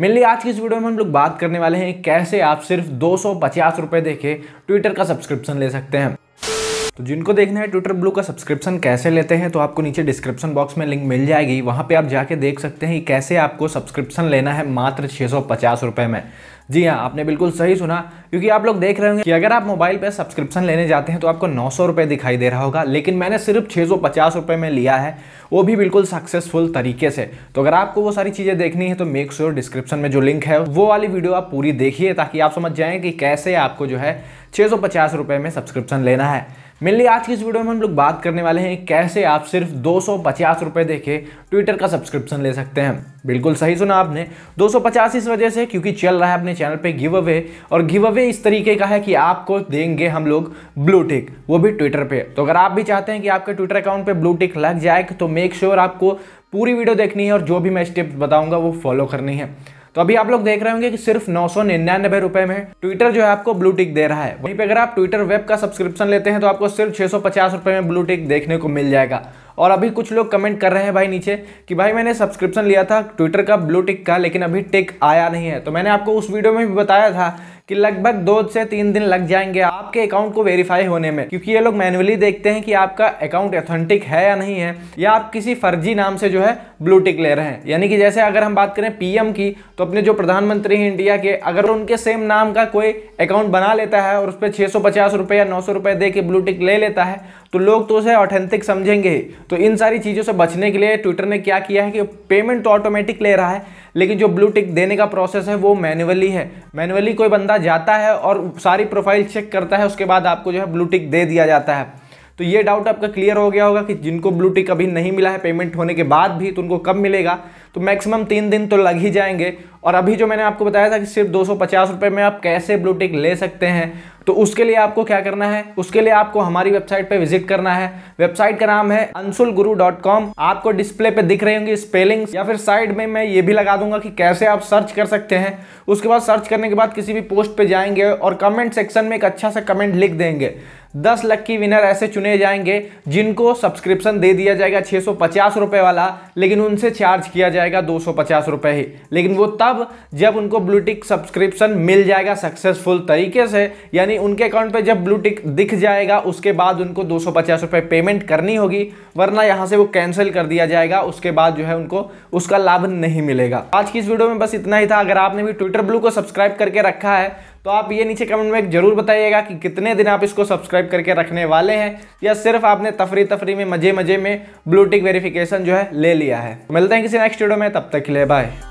mainly आज की इस वीडियो में हम लोग बात करने वाले हैं कैसे आप सिर्फ दो सौ पचास देखे ट्विटर का सब्सक्रिप्शन ले सकते हैं तो जिनको देखना है ट्विटर ब्लू का सब्सक्रिप्शन कैसे लेते हैं तो आपको नीचे डिस्क्रिप्शन बॉक्स में लिंक मिल जाएगी वहाँ पे आप जाके देख सकते हैं कैसे आपको सब्सक्रिप्शन लेना है मात्र छः रुपये में जी हाँ आपने बिल्कुल सही सुना क्योंकि आप लोग देख रहे होंगे कि अगर आप मोबाइल पे सब्सक्रिप्शन लेने जाते हैं तो आपको नौ सौ रुपये दिखाई दे रहा होगा लेकिन मैंने सिर्फ छः सौ पचास रुपये में लिया है वो भी बिल्कुल सक्सेसफुल तरीके से तो अगर आपको वो सारी चीज़ें देखनी है तो मेक श्योर डिस्क्रिप्शन में जो लिंक है वो वाली वीडियो आप पूरी देखिए ताकि आप समझ जाएँ कि कैसे आपको जो है छः सौ पचास रुपये में सब्सक्रिप्शन लेना है मेनली आज की इस वीडियो में हम लोग बात करने वाले हैं कैसे आप सिर्फ दो सौ देके ट्विटर का सब्सक्रिप्शन ले सकते हैं बिल्कुल सही सुना आपने दो इस वजह से क्योंकि चल रहा है अपने चैनल पे गिव अवे और गिव अवे इस तरीके का है कि आपको देंगे हम लोग ब्लू टिक वो भी ट्विटर पे तो अगर आप भी चाहते हैं कि आपके ट्विटर अकाउंट पर ब्लू टिक लग जाए तो मेक श्योर sure आपको पूरी वीडियो देखनी है और जो भी मैं स्टेप बताऊंगा वो फॉलो करनी है तो अभी आप लोग देख रहे होंगे कि सिर्फ नौ सौ निन्यानबे रुपए में ट्विटर जो है आपको ब्लू टिक दे रहा है वहीं पे अगर आप ट्विटर वेब का सब्सक्रिप्शन लेते हैं तो आपको सिर्फ छह सौ पचास रुपए में ब्लू टिक देखने को मिल जाएगा और अभी कुछ लोग कमेंट कर रहे हैं भाई नीचे कि भाई मैंने सब्सक्रिप्शन लिया था ट्विटर का ब्लू टिक का लेकिन अभी टिक आया नहीं है तो मैंने आपको उस वीडियो में भी बताया था कि लगभग दो से तीन दिन लग जाएंगे आपके अकाउंट को वेरीफाई होने में क्योंकि ये लोग मैनुअली देखते हैं कि आपका अकाउंट ऑथेंटिक है या नहीं है या आप किसी फर्जी नाम से जो है ब्लू टिक ले रहे हैं यानी कि जैसे अगर हम बात करें पीएम की तो अपने जो प्रधानमंत्री हैं इंडिया के अगर उनके सेम नाम का कोई अकाउंट बना लेता है और उस पर छः रुपए या नौ सौ दे के ब्लू टिक ले लेता है तो लोग तो उसे ऑथेंटिक समझेंगे ही तो इन सारी चीज़ों से बचने के लिए ट्विटर ने क्या किया है कि पेमेंट तो ऑटोमेटिक ले रहा है लेकिन जो ब्लू टिक देने का प्रोसेस है वो मैनुअली है मैनुअली कोई बंदा जाता है और सारी प्रोफाइल चेक करता है उसके बाद आपको जो है ब्लू टिक दे दिया जाता है तो ये डाउट आपका क्लियर हो गया होगा कि जिनको ब्लू टिक अभी नहीं मिला है पेमेंट होने के बाद भी तो उनको कब मिलेगा तो मैक्सिमम तीन दिन तो लग ही जाएंगे और अभी जो मैंने आपको बताया था कि सिर्फ दो सौ में आप कैसे ब्लू टिक ले सकते हैं तो उसके लिए आपको क्या करना है उसके लिए आपको हमारी वेबसाइट पे विजिट करना है वेबसाइट का नाम है अंशुल गुरु डॉट कॉम आपको डिस्प्ले पे दिख रही होंगी स्पेलिंग या फिर साइड में मैं ये भी लगा दूंगा कि कैसे आप सर्च कर सकते हैं उसके बाद सर्च करने के बाद किसी भी पोस्ट पे जाएंगे और कमेंट सेक्शन में एक अच्छा सा कमेंट लिख देंगे दस लक्की की विनर ऐसे चुने जाएंगे जिनको सब्सक्रिप्शन दे दिया जाएगा छः सौ पचास रुपये वाला लेकिन उनसे चार्ज किया जाएगा दो सौ पचास रुपये ही लेकिन वो तब जब उनको ब्लूटिक सब्सक्रिप्शन मिल जाएगा सक्सेसफुल तरीके से यानी उनके अकाउंट पे जब ब्लूटिक दिख जाएगा उसके बाद उनको दो सौ पचास रुपये पेमेंट करनी होगी वरना यहाँ से वो कैंसिल कर दिया जाएगा उसके बाद जो है उनको उसका लाभ नहीं मिलेगा आज की इस वीडियो में बस इतना ही था अगर आपने भी ट्विटर ब्लू को सब्सक्राइब करके रखा है तो आप ये नीचे कमेंट में जरूर बताइएगा कि कितने दिन आप इसको सब्सक्राइब करके रखने वाले हैं या सिर्फ आपने तफरी तफरी में मज़े मज़े में ब्लूटिक वेरिफिकेशन जो है ले लिया है मिलते हैं किसी नेक्स्ट वीडियो में तब तक के लिए बाय